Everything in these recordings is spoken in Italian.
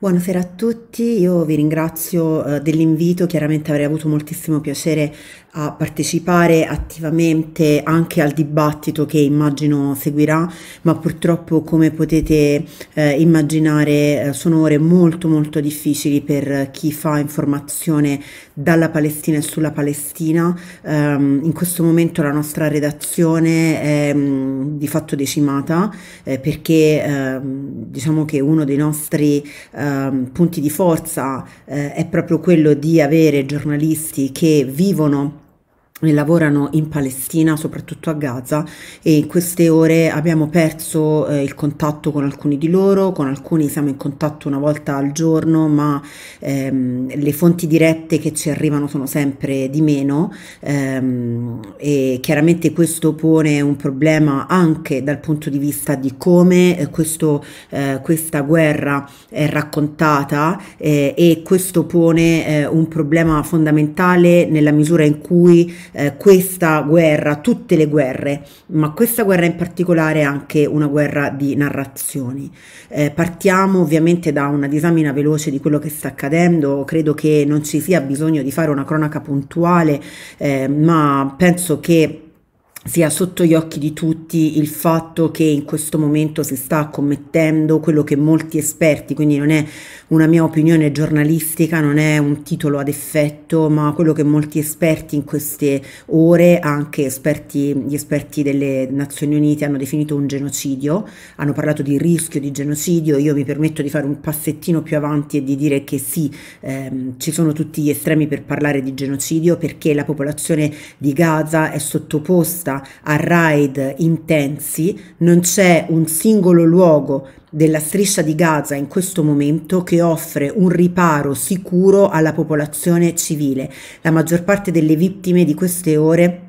Buonasera a tutti, io vi ringrazio eh, dell'invito, chiaramente avrei avuto moltissimo piacere a partecipare attivamente anche al dibattito che immagino seguirà, ma purtroppo come potete eh, immaginare eh, sono ore molto molto difficili per chi fa informazione dalla Palestina e sulla Palestina. Um, in questo momento la nostra redazione è um, di fatto decimata eh, perché ehm, diciamo che uno dei nostri uh, Ehm, punti di forza eh, è proprio quello di avere giornalisti che vivono lavorano in Palestina, soprattutto a Gaza e in queste ore abbiamo perso eh, il contatto con alcuni di loro, con alcuni siamo in contatto una volta al giorno, ma ehm, le fonti dirette che ci arrivano sono sempre di meno ehm, e chiaramente questo pone un problema anche dal punto di vista di come eh, questo, eh, questa guerra è raccontata eh, e questo pone eh, un problema fondamentale nella misura in cui eh, questa guerra, tutte le guerre, ma questa guerra in particolare è anche una guerra di narrazioni. Eh, partiamo ovviamente da una disamina veloce di quello che sta accadendo, credo che non ci sia bisogno di fare una cronaca puntuale, eh, ma penso che sia sotto gli occhi di tutti il fatto che in questo momento si sta commettendo quello che molti esperti, quindi non è una mia opinione giornalistica, non è un titolo ad effetto, ma quello che molti esperti in queste ore, anche esperti, gli esperti delle Nazioni Unite, hanno definito un genocidio, hanno parlato di rischio di genocidio, io mi permetto di fare un passettino più avanti e di dire che sì, ehm, ci sono tutti gli estremi per parlare di genocidio perché la popolazione di Gaza è sottoposta disposta a raid intensi, non c'è un singolo luogo della striscia di Gaza in questo momento che offre un riparo sicuro alla popolazione civile. La maggior parte delle vittime di queste ore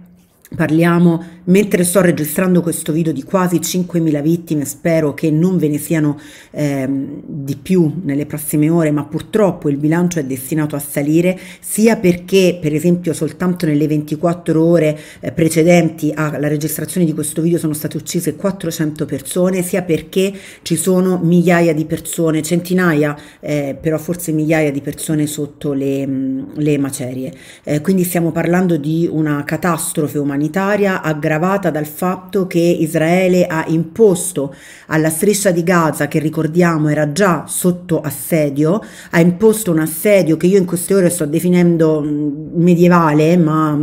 Parliamo, mentre sto registrando questo video, di quasi 5.000 vittime, spero che non ve ne siano eh, di più nelle prossime ore, ma purtroppo il bilancio è destinato a salire, sia perché per esempio soltanto nelle 24 ore eh, precedenti alla registrazione di questo video sono state uccise 400 persone, sia perché ci sono migliaia di persone, centinaia, eh, però forse migliaia di persone sotto le, le macerie. Eh, quindi stiamo parlando di una catastrofe umanitaria umanitaria aggravata dal fatto che Israele ha imposto alla striscia di Gaza, che ricordiamo era già sotto assedio, ha imposto un assedio che io in queste ore sto definendo mm, medievale, ma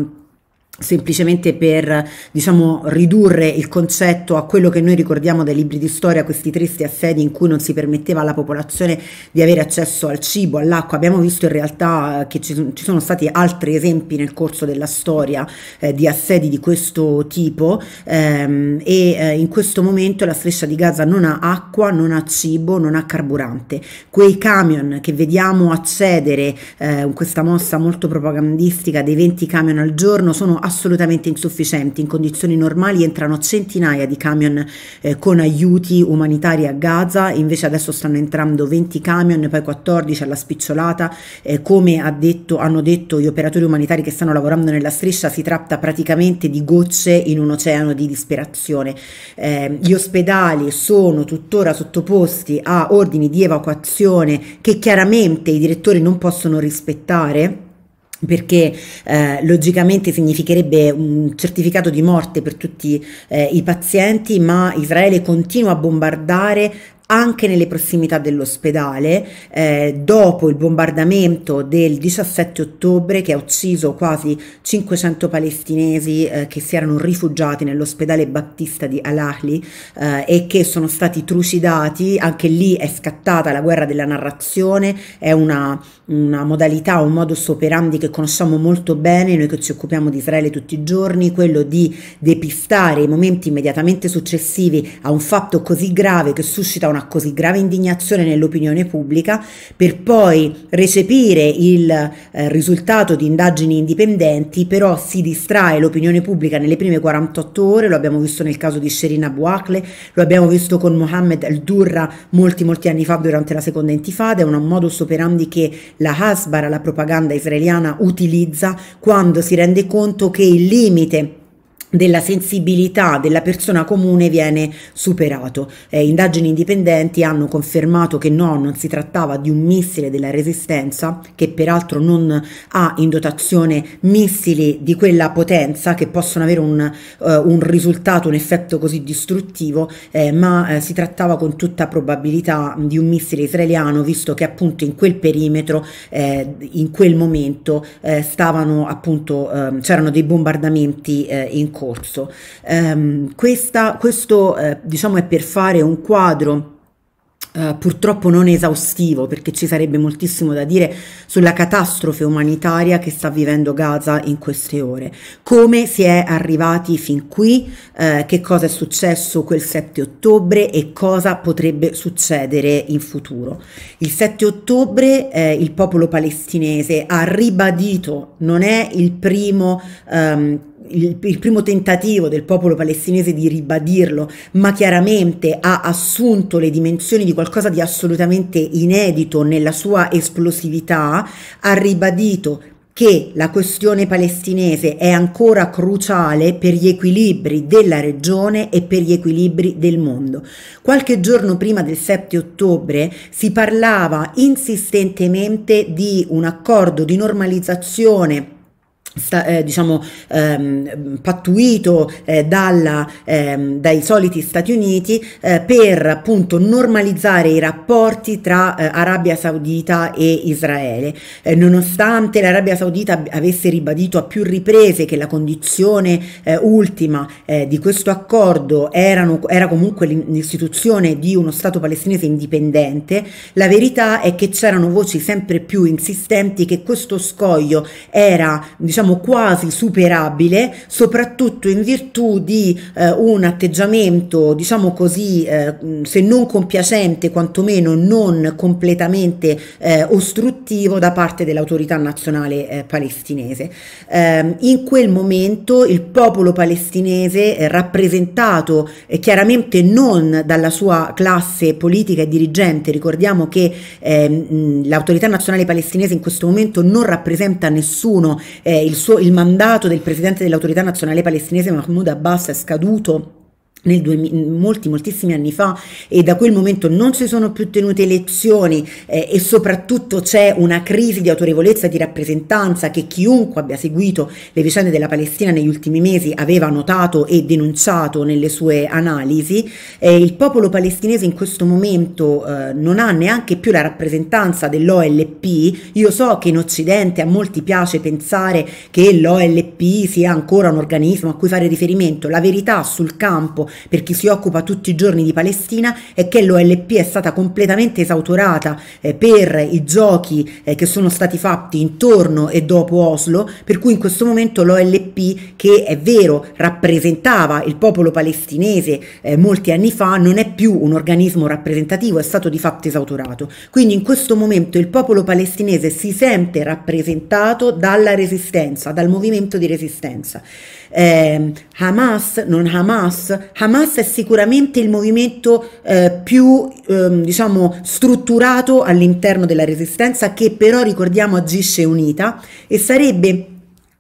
semplicemente per diciamo, ridurre il concetto a quello che noi ricordiamo dai libri di storia, questi tristi assedi in cui non si permetteva alla popolazione di avere accesso al cibo, all'acqua. Abbiamo visto in realtà che ci, ci sono stati altri esempi nel corso della storia eh, di assedi di questo tipo ehm, e eh, in questo momento la striscia di Gaza non ha acqua, non ha cibo, non ha carburante. Quei camion che vediamo accedere, eh, questa mossa molto propagandistica dei 20 camion al giorno, sono assolutamente insufficienti. In condizioni normali entrano centinaia di camion eh, con aiuti umanitari a Gaza, invece adesso stanno entrando 20 camion, poi 14 alla spicciolata. Eh, come ha detto, hanno detto gli operatori umanitari che stanno lavorando nella striscia, si tratta praticamente di gocce in un oceano di disperazione. Eh, gli ospedali sono tuttora sottoposti a ordini di evacuazione che chiaramente i direttori non possono rispettare perché eh, logicamente significherebbe un certificato di morte per tutti eh, i pazienti, ma Israele continua a bombardare anche nelle prossimità dell'ospedale, eh, dopo il bombardamento del 17 ottobre che ha ucciso quasi 500 palestinesi eh, che si erano rifugiati nell'ospedale battista di Al-Ahli eh, e che sono stati trucidati, anche lì è scattata la guerra della narrazione, è una una modalità, un modus operandi che conosciamo molto bene, noi che ci occupiamo di Israele tutti i giorni, quello di depistare i momenti immediatamente successivi a un fatto così grave che suscita una così grave indignazione nell'opinione pubblica, per poi recepire il eh, risultato di indagini indipendenti, però si distrae l'opinione pubblica nelle prime 48 ore, lo abbiamo visto nel caso di Sherina Bouakley, lo abbiamo visto con Mohammed El Durra molti molti anni fa durante la seconda intifada, è un modus operandi che la Hasbara, la propaganda israeliana, utilizza quando si rende conto che il limite della sensibilità della persona comune viene superato. Eh, indagini indipendenti hanno confermato che no, non si trattava di un missile della resistenza, che peraltro non ha in dotazione missili di quella potenza che possono avere un, uh, un risultato, un effetto così distruttivo, eh, ma eh, si trattava con tutta probabilità di un missile israeliano, visto che appunto in quel perimetro, eh, in quel momento, eh, stavano appunto, ehm, c'erano dei bombardamenti in corso corso. Um, ehm, questa, questo eh, diciamo è per fare un quadro Uh, purtroppo non esaustivo perché ci sarebbe moltissimo da dire sulla catastrofe umanitaria che sta vivendo Gaza in queste ore. Come si è arrivati fin qui, uh, che cosa è successo quel 7 ottobre e cosa potrebbe succedere in futuro. Il 7 ottobre eh, il popolo palestinese ha ribadito, non è il primo um, il, il, primo tentativo del popolo palestinese di ribadirlo, ma chiaramente ha assunto le dimensioni di qualcosa di assolutamente inedito nella sua esplosività, ha ribadito che la questione palestinese è ancora cruciale per gli equilibri della regione e per gli equilibri del mondo. Qualche giorno prima del 7 ottobre si parlava insistentemente di un accordo di normalizzazione Sta, eh, diciamo, ehm, pattuito eh, dalla, ehm, dai soliti Stati Uniti eh, per appunto normalizzare i rapporti tra eh, Arabia Saudita e Israele. Eh, nonostante l'Arabia Saudita avesse ribadito a più riprese che la condizione eh, ultima di questo accordo erano, era comunque l'istituzione di uno Stato palestinese indipendente, la verità è che c'erano voci sempre più insistenti che questo scoglio era diciamo, diciamo quasi superabile, soprattutto in virtù di eh, un atteggiamento, diciamo così, eh, mm, se non compiacente, quantomeno non completamente eh, ostruttivo da parte dell'autorità nazionale eh, palestinese. Ehm, in quel momento il popolo palestinese, eh, rappresentato eh, chiaramente non dalla sua classe politica e dirigente, ricordiamo che ehm, mm, l'autorità nazionale palestinese in questo momento non rappresenta nessuno, il il, suo, il mandato del presidente dell'autorità nazionale palestinese Mahmoud Abbas è scaduto nel 2000, molti, moltissimi anni fa e da quel momento non si sono più tenute elezioni eh, e soprattutto c'è una crisi di autorevolezza e di rappresentanza che chiunque abbia seguito le vicende della Palestina negli ultimi mesi aveva notato e denunciato nelle sue analisi, eh, il popolo palestinese in questo momento eh, non ha neanche più la rappresentanza dell'OLP, io so che in Occidente a molti piace pensare che l'OLP sia ancora un organismo a cui fare riferimento, la verità sul campo per chi si occupa tutti i giorni di Palestina è che l'OLP è stata completamente esautorata eh, per i giochi eh, che sono stati fatti intorno e dopo Oslo, per cui in questo momento l'OLP, che è vero rappresentava il popolo palestinese eh, molti anni fa, non è più un organismo rappresentativo, è stato di fatto esautorato. Quindi in questo momento il popolo palestinese si sente rappresentato dalla resistenza, dal movimento di resistenza eh, Hamas, non Hamas, Hamas è sicuramente il movimento eh, più ehm, diciamo, strutturato all'interno della resistenza che però ricordiamo agisce unita e sarebbe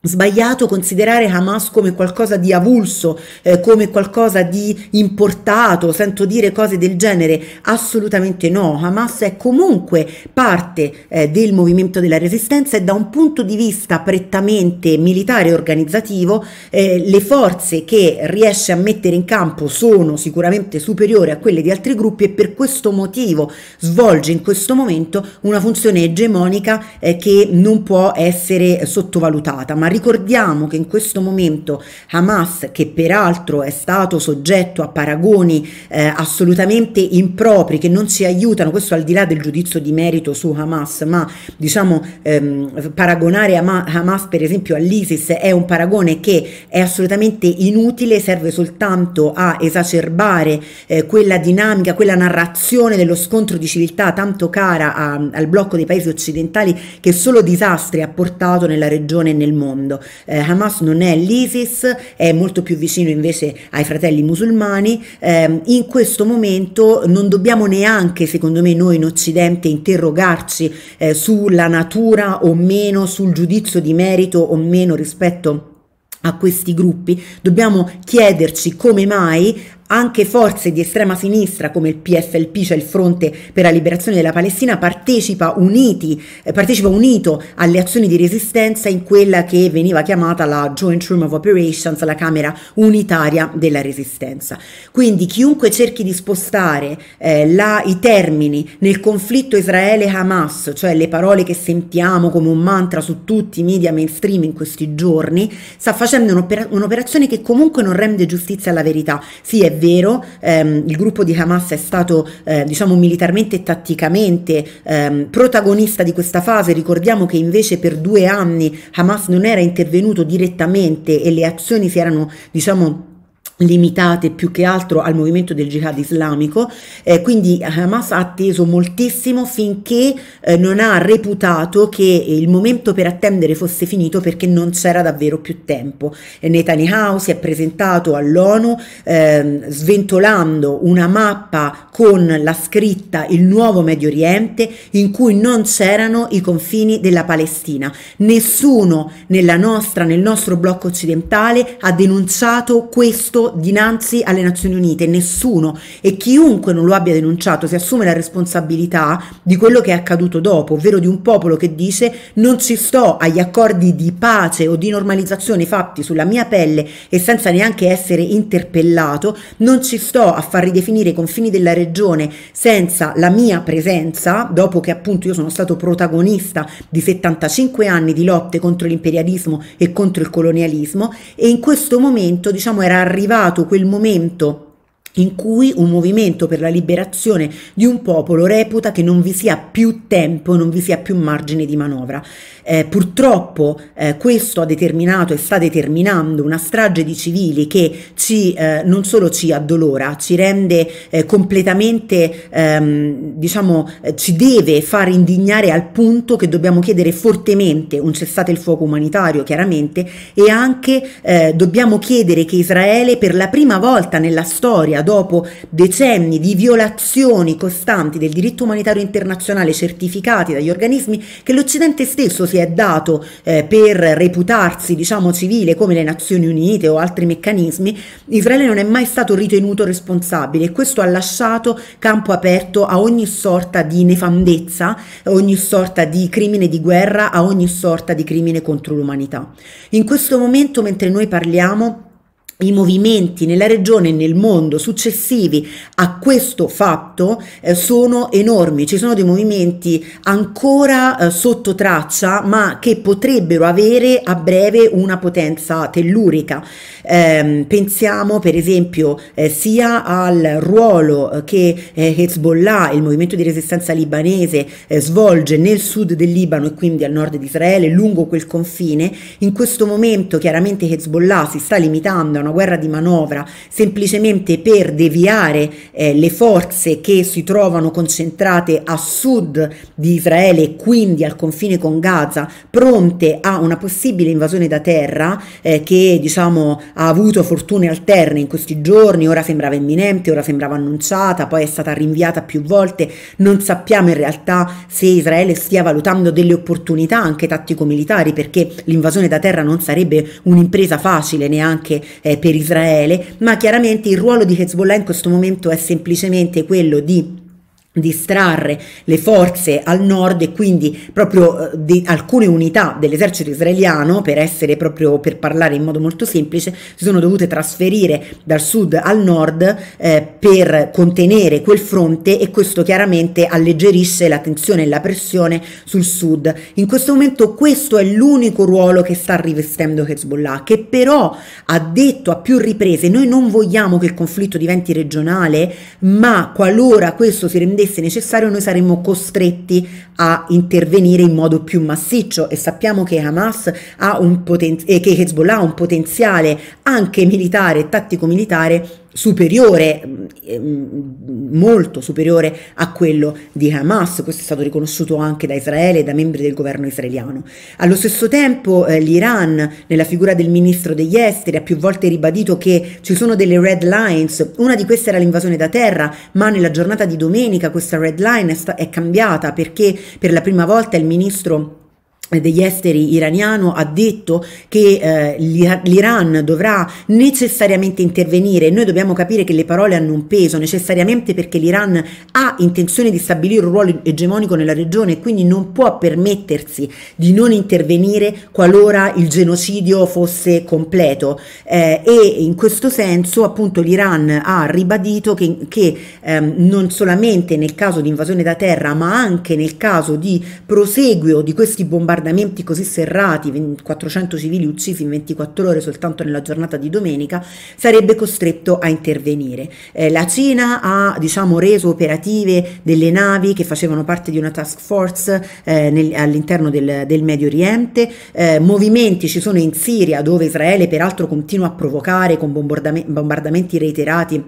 sbagliato considerare Hamas come qualcosa di avulso, eh, come qualcosa di importato, sento dire cose del genere, assolutamente no, Hamas è comunque parte eh, del movimento della resistenza e da un punto di vista prettamente militare e organizzativo eh, le forze che riesce a mettere in campo sono sicuramente superiori a quelle di altri gruppi e per questo motivo svolge in questo momento una funzione egemonica eh, che non può essere sottovalutata, ma Ricordiamo che in questo momento Hamas, che peraltro è stato soggetto a paragoni eh, assolutamente impropri, che non ci aiutano, questo al di là del giudizio di merito su Hamas, ma diciamo ehm, paragonare Hamas per esempio all'ISIS è un paragone che è assolutamente inutile, serve soltanto a esacerbare eh, quella dinamica, quella narrazione dello scontro di civiltà tanto cara a, al blocco dei paesi occidentali che solo disastri ha portato nella regione e nel mondo mondo. Eh, Hamas non è l'ISIS, è molto più vicino invece ai fratelli musulmani. Eh, in questo momento non dobbiamo neanche, secondo me, noi in Occidente interrogarci eh, sulla natura o meno, sul giudizio di merito o meno rispetto a questi gruppi, dobbiamo chiederci come mai anche forze di estrema sinistra come il PFLP, cioè il Fronte per la Liberazione della Palestina, partecipa, uniti, eh, partecipa unito alle azioni di resistenza in quella che veniva chiamata la Joint Room of Operations, la Camera Unitaria della Resistenza. Quindi chiunque cerchi di spostare eh, la, i termini nel conflitto Israele-Hamas, cioè le parole che sentiamo come un mantra su tutti i media mainstream in questi giorni, sta facendo un'operazione che comunque non rende giustizia alla verità. Sì, è vero, ehm, il gruppo di Hamas è stato eh, diciamo militarmente e tatticamente ehm, protagonista di questa fase, ricordiamo che invece per due anni Hamas non era intervenuto direttamente e le azioni si erano diciamo limitate più che altro al movimento del jihad islamico, eh, quindi Hamas ha atteso moltissimo finché eh, non ha reputato che il momento per attendere fosse finito perché non c'era davvero più tempo. E Netanyahu si è presentato all'ONU eh, sventolando una mappa con la scritta Il nuovo Medio Oriente in cui non c'erano i confini della Palestina. Nessuno nella nostra, nel nostro blocco occidentale ha denunciato questo dinanzi alle Nazioni Unite, nessuno e chiunque non lo abbia denunciato si assume la responsabilità di quello che è accaduto dopo, ovvero di un popolo che dice non ci sto agli accordi di pace o di normalizzazione fatti sulla mia pelle e senza neanche essere interpellato, non ci sto a far ridefinire i confini della regione senza la mia presenza, dopo che appunto io sono stato protagonista di 75 anni di lotte contro l'imperialismo e contro il colonialismo e in questo momento diciamo era arrivato arrivato quel momento in cui un movimento per la liberazione di un popolo reputa che non vi sia più tempo, non vi sia più margine di manovra. Eh, purtroppo eh, questo ha determinato e sta determinando una strage di civili che ci, eh, non solo ci addolora, ci rende eh, completamente, ehm, diciamo, eh, ci deve far indignare al punto che dobbiamo chiedere fortemente un cessate il fuoco umanitario, chiaramente, e anche eh, dobbiamo chiedere che Israele per la prima volta nella storia dopo decenni di violazioni costanti del diritto umanitario internazionale certificati dagli organismi che l'Occidente stesso si è dato eh, per reputarsi diciamo civile come le Nazioni Unite o altri meccanismi, Israele non è mai stato ritenuto responsabile e questo ha lasciato campo aperto a ogni sorta di nefandezza, a ogni sorta di crimine di guerra, a ogni sorta di crimine contro l'umanità. In questo momento mentre noi parliamo i movimenti nella regione e nel mondo successivi a questo fatto eh, sono enormi, ci sono dei movimenti ancora eh, sotto traccia ma che potrebbero avere a breve una potenza tellurica. Eh, pensiamo per esempio eh, sia al ruolo eh, eh, che Hezbollah, il movimento di resistenza libanese, svolge nel sud del Libano e quindi al nord di Israele lungo quel confine, in questo momento chiaramente Hezbollah si sta limitando a una guerra di manovra semplicemente per deviare eh, le forze che si trovano concentrate a sud di Israele e quindi al confine con Gaza, pronte a una possibile invasione da terra eh, che diciamo ha avuto fortune alterne in questi giorni, ora sembrava imminente, ora sembrava annunciata, poi è stata rinviata più volte, non sappiamo in realtà se Israele stia valutando delle opportunità anche tattico-militari perché l'invasione da terra non sarebbe un'impresa facile neanche eh, per Israele, ma chiaramente il ruolo di Hezbollah in questo momento è semplicemente quello di distrarre le forze al nord e quindi proprio eh, di alcune unità dell'esercito israeliano per essere proprio per parlare in modo molto semplice si sono dovute trasferire dal sud al nord eh, per contenere quel fronte e questo chiaramente alleggerisce la tensione e la pressione sul sud in questo momento questo è l'unico ruolo che sta rivestendo Hezbollah che però ha detto a più riprese noi non vogliamo che il conflitto diventi regionale ma qualora questo si rendesse rendesse necessario noi saremmo costretti a intervenire in modo più massiccio e sappiamo che Hamas ha un potenziale, eh, che Hezbollah ha un potenziale anche militare, e tattico militare superiore, mm, ehm, molto superiore a quello di Hamas, questo è stato riconosciuto anche da Israele e da membri del governo israeliano. Allo stesso tempo eh, l'Iran, nella figura del ministro degli esteri, ha più volte ribadito che ci sono delle red lines, una di queste era l'invasione da terra, ma nella giornata di domenica questa red line è, è cambiata perché per la prima volta il ministro degli esteri iraniano ha detto che eh, l'Iran dovrà necessariamente intervenire noi dobbiamo capire che le parole hanno un peso necessariamente perché l'Iran ha intenzione di stabilire un ruolo egemonico nella regione e quindi non può permettersi di non intervenire qualora il genocidio fosse completo eh, e in questo senso appunto l'Iran ha ribadito che, che ehm, non solamente nel caso di invasione da terra ma anche nel caso di proseguio di questi bombardamenti bombardamenti così serrati, 400 civili uccisi in 24 ore soltanto nella giornata di domenica, sarebbe costretto a intervenire. Eh, la Cina ha diciamo, reso operative delle navi che facevano parte di una task force eh, nel, all'interno del, del, Medio Oriente, eh, movimenti ci sono in Siria dove Israele peraltro continua a provocare con bombardamenti reiterati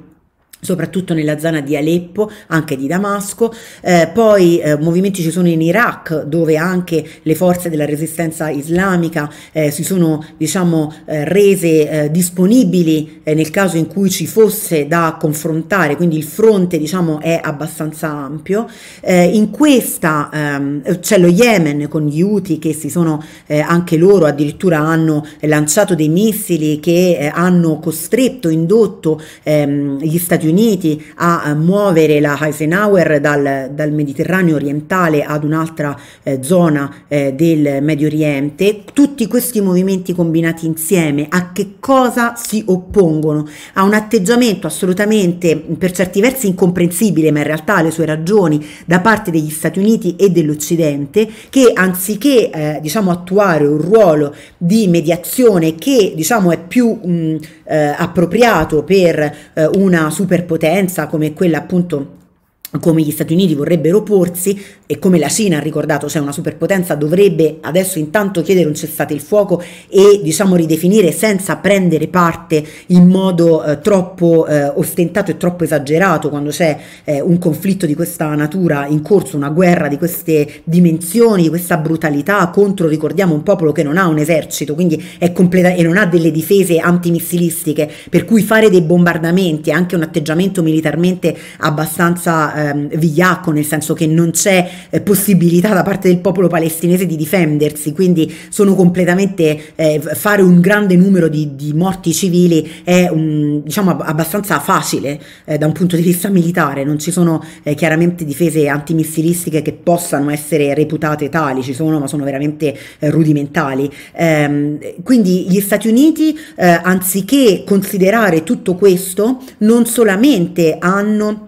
soprattutto nella zona di Aleppo, anche di Damasco, eh, poi eh, movimenti ci sono in Iraq dove anche le forze della resistenza islamica eh, si sono diciamo eh, rese eh, disponibili eh, nel caso in cui ci fosse da confrontare, quindi il fronte diciamo è abbastanza ampio. in questa ehm, c'è lo Yemen con gli Houthi che si sono anche loro addirittura hanno lanciato dei missili che hanno costretto, indotto ehm, gli Stati Uniti Uniti a eh, muovere la Eisenhower dal, dal Mediterraneo orientale ad un'altra eh, zona eh, del Medio Oriente, tutti tutti questi movimenti combinati insieme a che cosa si oppongono? A un atteggiamento assolutamente per certi versi incomprensibile, ma in realtà le sue ragioni da parte degli Stati Uniti e dell'Occidente che anziché eh, diciamo attuare un ruolo di mediazione che diciamo è più mh, mm, eh, appropriato per eh, una superpotenza come quella appunto come gli Stati Uniti vorrebbero porsi, e come la Cina ha ricordato, cioè una superpotenza dovrebbe adesso intanto chiedere un cessate il fuoco e diciamo ridefinire senza prendere parte in modo eh, troppo eh, ostentato e troppo esagerato quando c'è eh, un conflitto di questa natura in corso, una guerra di queste dimensioni, di questa brutalità contro, ricordiamo, un popolo che non ha un esercito, quindi è completa e non ha delle difese antimissilistiche, per cui fare dei bombardamenti è anche un atteggiamento militarmente abbastanza ehm, vigliacco, nel senso che non c'è eh, possibilità da parte del popolo palestinese di difendersi, quindi sono completamente eh, fare un grande numero di, di morti civili è un, diciamo abbastanza facile eh, da un punto di vista militare, non ci sono eh, chiaramente difese antimissilistiche che possano essere reputate tali, ci sono ma sono veramente eh, rudimentali. Ehm, quindi gli Stati Uniti eh, anziché considerare tutto questo non solamente hanno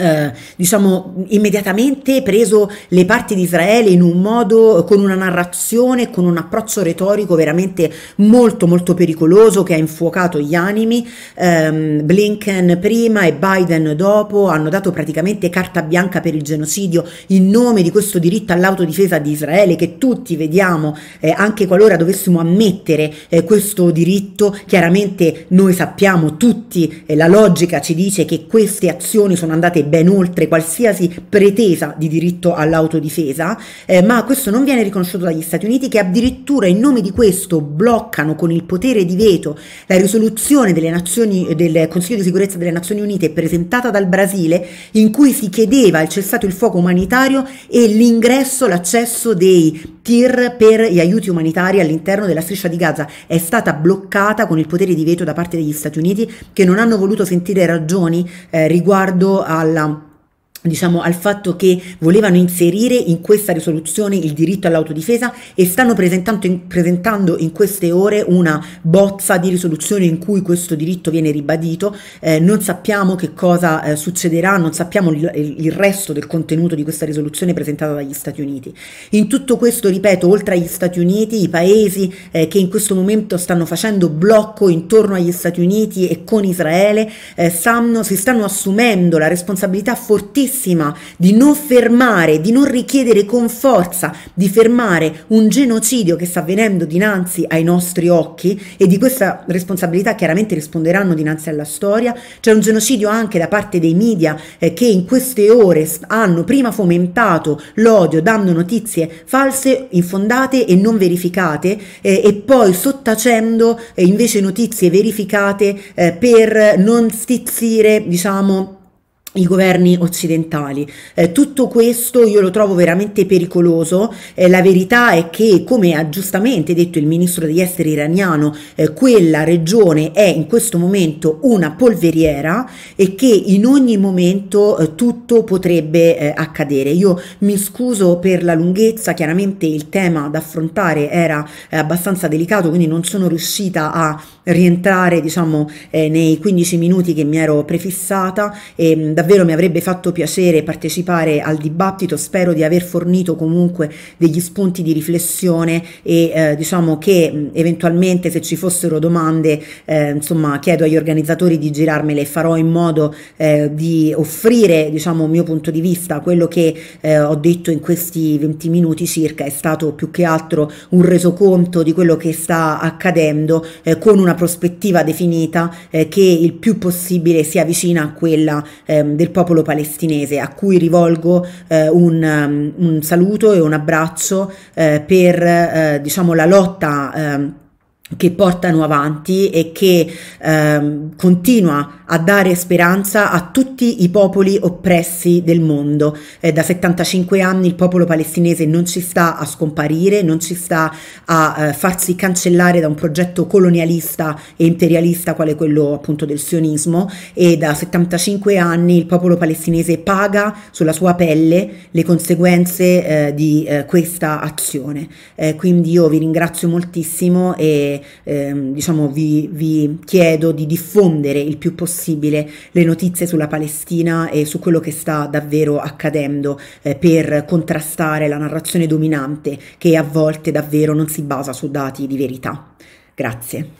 eh, diciamo immediatamente preso le parti di Israele in un modo con una narrazione con un approccio retorico veramente molto molto pericoloso che ha infuocato gli animi eh, Blinken prima e Biden dopo hanno dato praticamente carta bianca per il genocidio in nome di questo diritto all'autodifesa di Israele che tutti vediamo eh, anche qualora dovessimo ammettere eh, questo diritto chiaramente noi sappiamo tutti eh, la logica ci dice che queste azioni sono andate ben oltre qualsiasi pretesa di diritto all'autodifesa, eh, ma questo non viene riconosciuto dagli Stati Uniti che addirittura in nome di questo bloccano con il potere di veto la risoluzione delle nazioni, del Consiglio di sicurezza delle Nazioni Unite presentata dal Brasile in cui si chiedeva il cessato il fuoco umanitario e l'ingresso, l'accesso dei TIR per gli aiuti umanitari all'interno della striscia di Gaza. È stata bloccata con il potere di veto da parte degli Stati Uniti che non hanno voluto sentire ragioni eh, riguardo al وسلم diciamo, al fatto che volevano inserire in questa risoluzione il diritto all'autodifesa e stanno presentando in, presentando in, queste ore una bozza di risoluzione in cui questo diritto viene ribadito. Eh, non sappiamo che cosa eh, succederà, non sappiamo il, il, resto del contenuto di questa risoluzione presentata dagli Stati Uniti. In tutto questo, ripeto, oltre agli Stati Uniti, i paesi eh, che in questo momento stanno facendo blocco intorno agli Stati Uniti e con Israele eh, stanno, si stanno assumendo la responsabilità fortissima fortissima di non fermare, di non richiedere con forza di fermare un genocidio che sta avvenendo dinanzi ai nostri occhi e di questa responsabilità chiaramente risponderanno dinanzi alla storia. C'è un genocidio anche da parte dei media eh, che in queste ore hanno prima fomentato l'odio dando notizie false, infondate e non verificate eh, e poi sottacendo eh, invece notizie verificate eh, per non stizzire, diciamo, i governi occidentali. Eh, tutto questo io lo trovo veramente pericoloso. Eh, la verità è che, come ha giustamente detto il ministro degli esteri iraniano, eh, quella regione è in questo momento una polveriera e che in ogni momento eh, tutto potrebbe eh, accadere. Io mi scuso per la lunghezza, chiaramente il tema da affrontare era eh, abbastanza delicato, quindi non sono riuscita a rientrare diciamo, nei 15 minuti che mi ero prefissata. E, ehm, davvero mi avrebbe fatto piacere partecipare al dibattito, spero di aver fornito comunque degli spunti di riflessione e eh, diciamo che mm, eventualmente se ci fossero domande eh, insomma chiedo agli organizzatori di girarmele e farò in modo eh, di offrire diciamo il mio punto di vista, quello che eh, ho detto in questi 20 minuti circa è stato più che altro un resoconto di quello che sta accadendo eh, con una prospettiva definita eh, che il più possibile si avvicina a quella ehm, Ehm, del popolo palestinese, a cui rivolgo eh, un, um, un, saluto e un abbraccio eh, per eh, diciamo, la lotta ehm, che portano avanti e che ehm, continua a dare speranza a tutti i popoli oppressi del mondo. Eh, da 75 anni il popolo palestinese non ci sta a scomparire, non ci sta a eh, farsi cancellare da un progetto colonialista e imperialista quale quello appunto del sionismo e da 75 anni il popolo palestinese paga sulla sua pelle le conseguenze eh, di eh, questa azione. Eh, quindi io vi ringrazio moltissimo e ehm, diciamo vi, vi chiedo di diffondere il più possibile possibile le notizie sulla Palestina e su quello che sta davvero accadendo eh, per contrastare la narrazione dominante che a volte davvero non si basa su dati di verità. Grazie.